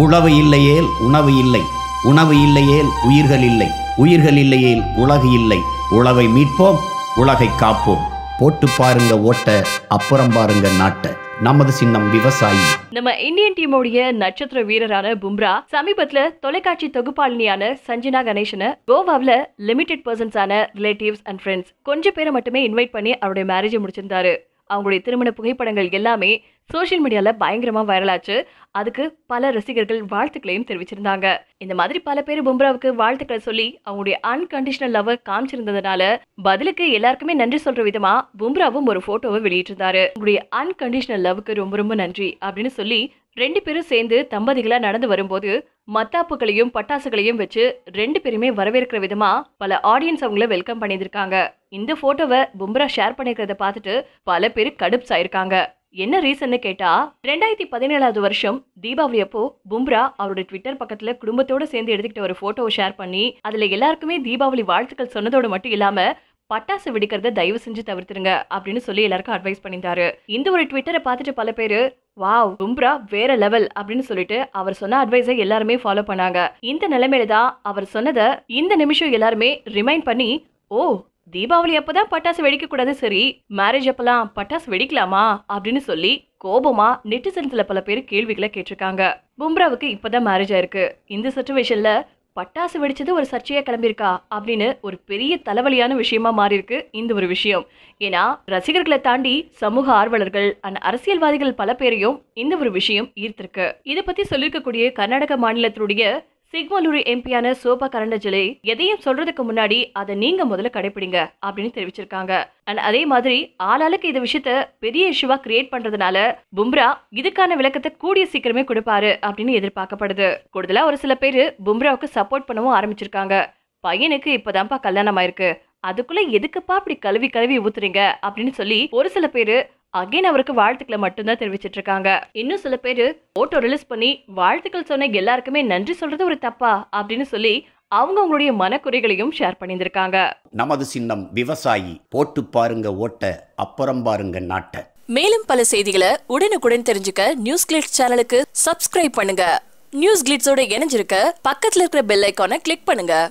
உழவு இல்லையேல் உணவு இல்லை உணவு இல்லையேல் உயிர்கள் இல்லை உயிர்கள் இல்லையேல் உலகு இல்லை உழவை மீட்போம் உலகை காப்போம் போட்டு பாருங்க ஓட்ட அப்புறம் பாருங்க நாட்டை நமது சின்னம் விவசாயி நம்ம இந்தியன் டீமுடைய நட்சத்திர வீரரான பும்ரா சமீபத்துல தொலைக்காட்சி தொகுப்பாளினியான சஞ்சனா கணேசன கோவாவில் லிமிடெட் பர்சன்ஸ் ஆன ரிலேட்டிவ்ஸ் அண்ட் ஃப்ரெண்ட்ஸ் கொஞ்சம் பேரை மட்டுமே இன்வைட் பண்ணி அவருடைய மேரேஜை முடிச்சிருந்தாரு அவங்களுடைய திருமண புகைப்படங்கள் எல்லாமே சோஷியல் மீடியாவில் பயங்கரமாக வைரலாச்சு அதுக்கு பல ரசிகர்கள் வாழ்த்துக்களையும் தெரிவிச்சிருந்தாங்க இந்த மாதிரி பல பேர் பும்ராவுக்கு வாழ்த்துக்களை சொல்லி அவங்களுடைய அன்கண்டிஷனல் லவ் காமிச்சிருந்ததுனால பதிலுக்கு எல்லாருக்குமே நன்றி சொல்ற விதமா பும்ராவும் ஒரு போட்டோவை வெளியிட்டிருந்தாரு உங்களுடைய அன்கண்டிஷனல் லவ்க்கு ரொம்ப ரொம்ப நன்றி அப்படின்னு சொல்லி ரெண்டு பேரும் சேர்ந்து தம்பதிகளாக நடந்து வரும்போது மத்தாப்புகளையும் பட்டாசுகளையும் வச்சு ரெண்டு பேருமே வரவேற்கிற விதமாக பல ஆடியன்ஸ் அவங்கள வெல்கம் பண்ணியிருக்காங்க இந்த ஃபோட்டோவை பும்ரா ஷேர் பண்ணிக்கிறத பார்த்துட்டு பல பேர் கடுப்ஸ் ஆயிருக்காங்க என்ன ரீசன்னு கேட்டா ரெண்டாயிரத்தி பதினேழாவது வருஷம் தீபாவளி அப்போ பும்ரா அவருடைய ட்விட்டர் பக்கத்துல குடும்பத்தோட சேர்ந்து எடுத்துக்கிட்ட ஒரு போட்டோவை ஷேர் பண்ணி அதுல எல்லாருக்குமே தீபாவளி வாழ்த்துக்கள் சொன்னதோடு மட்டும் இல்லாம பட்டாசு விடுக்கிறத தயவு செஞ்சு தவிர்த்துருங்க அப்படின்னு சொல்லி எல்லாருக்கும் அட்வைஸ் பண்ணியிருந்தாரு இந்த ஒரு ட்விட்டரை பார்த்துட்டு பல பேர் வாவ் பும்ரா வேற லெவல் அப்படின்னு சொல்லிட்டு அவர் சொன்ன அட்வைஸை எல்லாருமே ஃபாலோ பண்ணாங்க இந்த நிலைமையில தான் அவர் சொன்னதை இந்த நிமிஷம் எல்லாருமே ரிமைண்ட் பண்ணி ஓ தீபாவளி அப்பதான் பட்டாசு வெடிக்க கூடாது சரி மேரேஜ் அப்பெல்லாம் பட்டாசு வெடிக்கலாமா அப்படின்னு சொல்லி கோபமா நெட்டிசன்ஸ்ல பல பேர் கேள்விகளை கேட்டிருக்காங்க பும்ராவுக்கு இப்பதான் மேரேஜ் ஆயிருக்கு இந்த சுச்சுவேஷன்ல பட்டாசு வெடிச்சது ஒரு சர்ச்சையாக கிளம்பியிருக்கா அப்படின்னு ஒரு பெரிய தலைவலியான விஷயமா மாறி இருக்கு இந்த ஒரு விஷயம் ஏன்னா ரசிகர்களை தாண்டி சமூக ஆர்வலர்கள் அண்ட் அரசியல்வாதிகள் பல பேரையும் இந்த ஒரு விஷயம் ஈர்த்திருக்கு இதை பத்தி சொல்லியிருக்கக்கூடிய கர்நாடக மாநிலத்தினுடைய சிக்மலூரி எம்பியான சோபா கரண்டஜலே எதையும் சொல்றதுக்கு முன்னாடி அதை நீங்க முதல்ல கடைபிடிங்க அப்படின்னு தெரிவிச்சிருக்காங்க அண்ட் அதே மாதிரி ஆளாளுக்கு இந்த விஷயத்த பெரிய இஷ்யூவா கிரியேட் பண்றதுனால பும்ரா இதுக்கான விளக்கத்தை கூடிய சீக்கிரமே கொடுப்பாரு அப்படின்னு எதிர்பார்க்கப்படுது கூடுதலா ஒரு சில பேர் பும்ராவுக்கு சப்போர்ட் பண்ணவும் ஆரம்பிச்சிருக்காங்க பையனுக்கு இப்பதான்ப்பா கல்யாணம் ஆயிருக்கு அதுக்குள்ளே எதுக்குப்பா அப்படி கழுவி கழுவி ஊத்துறீங்க அப்படின்னு சொல்லி ஒரு சில பேர் அகைன் அவருக்கு வாழ்த்துக்களை மட்டும்தான் தெரிவிச்சிட்டு இருக்காங்க இன்னும் சில பேர் போட்டோ ரிலீஸ் பண்ணி வாழ்த்துக்கள் சொன்ன எல்லாருக்குமே நன்றி சொல்றது ஒரு தப்பா அப்படின்னு சொல்லி அவங்க அவங்களுடைய மனக்குறைகளையும் ஷேர் பண்ணியிருக்காங்க நமது சின்னம் விவசாயி போட்டு பாருங்க ஓட்ட அப்புறம் பாருங்க நாட்டை மேலும் பல செய்திகளை உடனுக்குடன் தெரிஞ்சுக்க நியூஸ் கிளிட்ஸ் சேனலுக்கு சப்ஸ்கிரைப் பண்ணுங்க நியூஸ் கிளிட்ஸோட இணைஞ்சிருக்க பக்கத்தில் இருக்கிற பெல் ஐக்கானை கிளிக் பண்ணுங்க